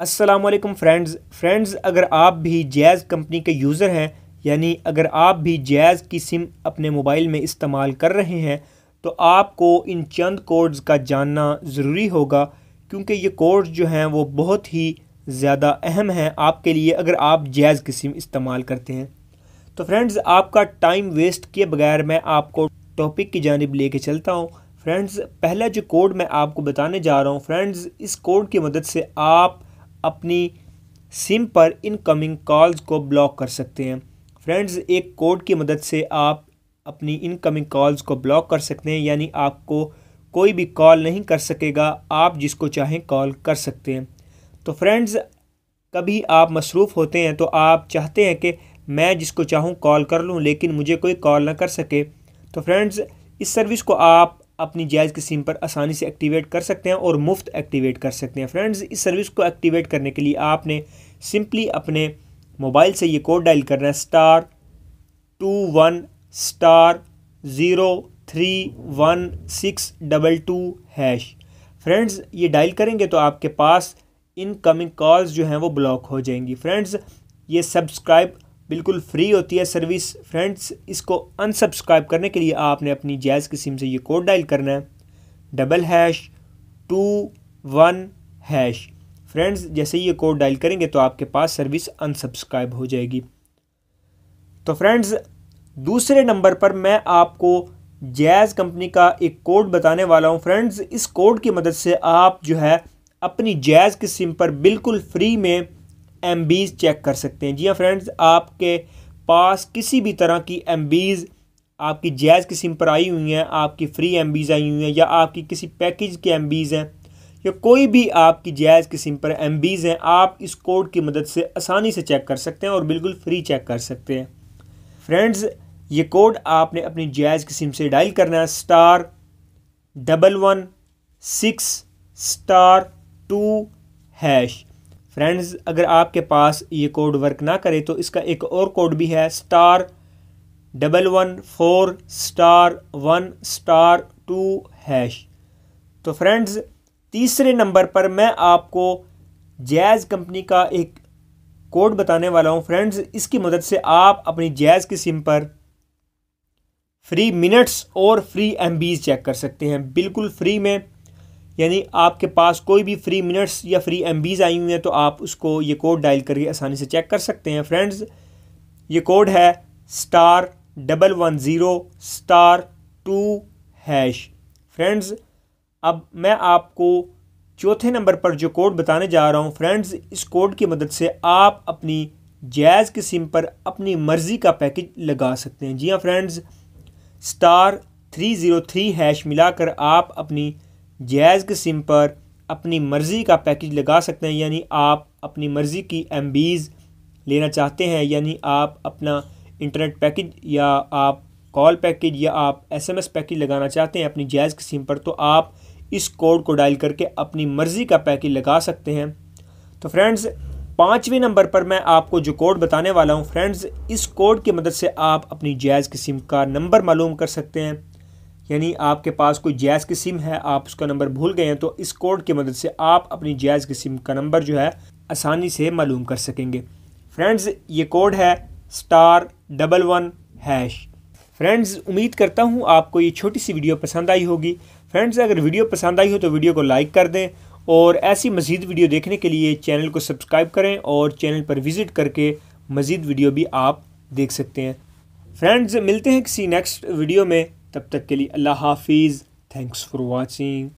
Aslam friends friends अगर आप भी जैज़ कंपनी के यूज़र हैं यानी अगर आप भी जैज़ की सिम अपने मोबाइल में इस्तेमाल कर रहे हैं तो आपको इन चंद कोड्स का जानना ज़रूरी होगा क्योंकि ये कोड्स जो हैं वो बहुत ही ज़्यादा अहम हैं आपके लिए अगर आप जैज़ की सिम इस्तेमाल करते हैं तो फ्रेंड्स आपका टाइम वेस्ट किए बगैर मैं आपको टॉपिक की जानब ले कर चलता हूँ फ्रेंड्स पहला जो कोड मैं आपको बताने जा रहा हूँ फ्रेंड्स इस कोड की मदद से आप अपनी सिम पर इनकमिंग कॉल्स को ब्लॉक कर सकते हैं फ्रेंड्स एक कोड की मदद से आप अपनी इनकमिंग कॉल्स को ब्लॉक कर सकते हैं यानी आपको कोई भी कॉल नहीं कर सकेगा आप जिसको चाहें कॉल कर सकते हैं तो फ्रेंड्स कभी आप मसरूफ़ होते हैं तो आप चाहते हैं कि मैं जिसको चाहूँ कॉल कर लूँ लेकिन मुझे कोई कॉल ना कर सके तो फ्रेंड्स इस सर्विस को आप अपनी जायज़ की सिम पर आसानी से एक्टिवेट कर सकते हैं और मुफ्त एक्टिवेट कर सकते हैं फ्रेंड्स इस सर्विस को एक्टिवेट करने के लिए आपने सिंपली अपने मोबाइल से ये कोड डायल करना है star two one star zero three one six double two hash friends ये डायल करेंगे तो आपके पास इनकमिंग कॉल्स जो हैं वो ब्लॉक हो जाएंगी फ्रेंड्स ये सब्सक्राइब बिल्कुल फ्री होती है सर्विस फ्रेंड्स इसको अनसब्सक्राइब करने के लिए आपने अपनी जैज़ की सिम से ये कोड डायल करना है double hash two one hash friends जैसे ये कोड डायल करेंगे तो आपके पास सर्विस अनसब्सक्राइब हो जाएगी तो फ्रेंड्स दूसरे नंबर पर मैं आपको जैज़ कंपनी का एक कोड बताने वाला हूँ फ्रेंड्स इस कोड की मदद से आप जो है अपनी जैज़ की सिम पर बिल्कुल फ्री में एम चेक कर सकते हैं जी हाँ फ्रेंड्स आपके पास किसी भी तरह की एम आपकी जैज़ किस्म पर आई हुई हैं आपकी फ्री एम आई हुई हैं या आपकी किसी पैकेज की एम हैं या कोई भी आपकी जायज़ किस्म पर एम हैं आप इस कोड की मदद से आसानी से चेक कर सकते हैं और बिल्कुल फ्री चेक कर सकते हैं फ्रेंड्स ये कोड आपने अपनी जायज़ किस्म से डायल करना है star double one six star two hash friends अगर आपके पास ये कोड वर्क ना करे तो इसका एक और कोड भी है star double one four star one star two hash तो फ्रेंड्स तीसरे नंबर पर मैं आपको जैज़ कंपनी का एक कोड बताने वाला हूँ फ्रेंड्स इसकी मदद से आप अपनी जैज़ की सिम पर फ्री मिनट्स और फ्री एम चेक कर सकते हैं बिल्कुल फ्री में यानी आपके पास कोई भी फ्री मिनट्स या फ्री एम आई हुई हैं तो आप उसको ये कोड डायल करके आसानी से चेक कर सकते हैं फ्रेंड्स ये कोड है star double one zero star two hash friends अब मैं आपको चौथे नंबर पर जो कोड बताने जा रहा हूँ फ्रेंड्स इस कोड की मदद से आप अपनी जैज़ की सिम पर अपनी मर्ज़ी का पैकेज लगा सकते हैं जी हाँ friends star three zero three hash मिलाकर आप अपनी जायज़ किस्म पर अपनी मर्ज़ी का पैकेज लगा सकते हैं यानी आप अपनी मर्ज़ी की एम लेना चाहते हैं यानी आप अपना इंटरनेट पैकेज या आप कॉल पैकेज या आप एसएमएस पैकेज लगाना चाहते हैं अपनी जायज़ किस्म पर तो आप इस कोड को डायल करके अपनी मर्ज़ी का पैकेज लगा सकते हैं तो फ्रेंड्स पाँचवें नंबर पर मैं आपको जो कोड बताने वाला हूँ फ्रेंड्स इस कोड की मदद से आप अपनी जायज़ किस्म का नंबर मालूम कर सकते हैं यानी आपके पास कोई जैज़ की सिम है आप उसका नंबर भूल गए हैं तो इस कोड की मदद से आप अपनी जैज़ की सिम का नंबर जो है आसानी से मालूम कर सकेंगे फ्रेंड्स ये कोड है star double one hash friends उम्मीद करता हूँ आपको ये छोटी सी वीडियो पसंद आई होगी फ्रेंड्स अगर वीडियो पसंद आई हो तो वीडियो को लाइक कर दें और ऐसी मज़ीद वीडियो देखने के लिए चैनल को सब्सक्राइब करें और चैनल पर विज़िट करके मज़ीद वीडियो भी आप देख सकते हैं फ्रेंड्स मिलते हैं किसी नेक्स्ट वीडियो में तब तक के लिए अल्लाह हाफिज़ थैंक्स फॉर वॉचिंग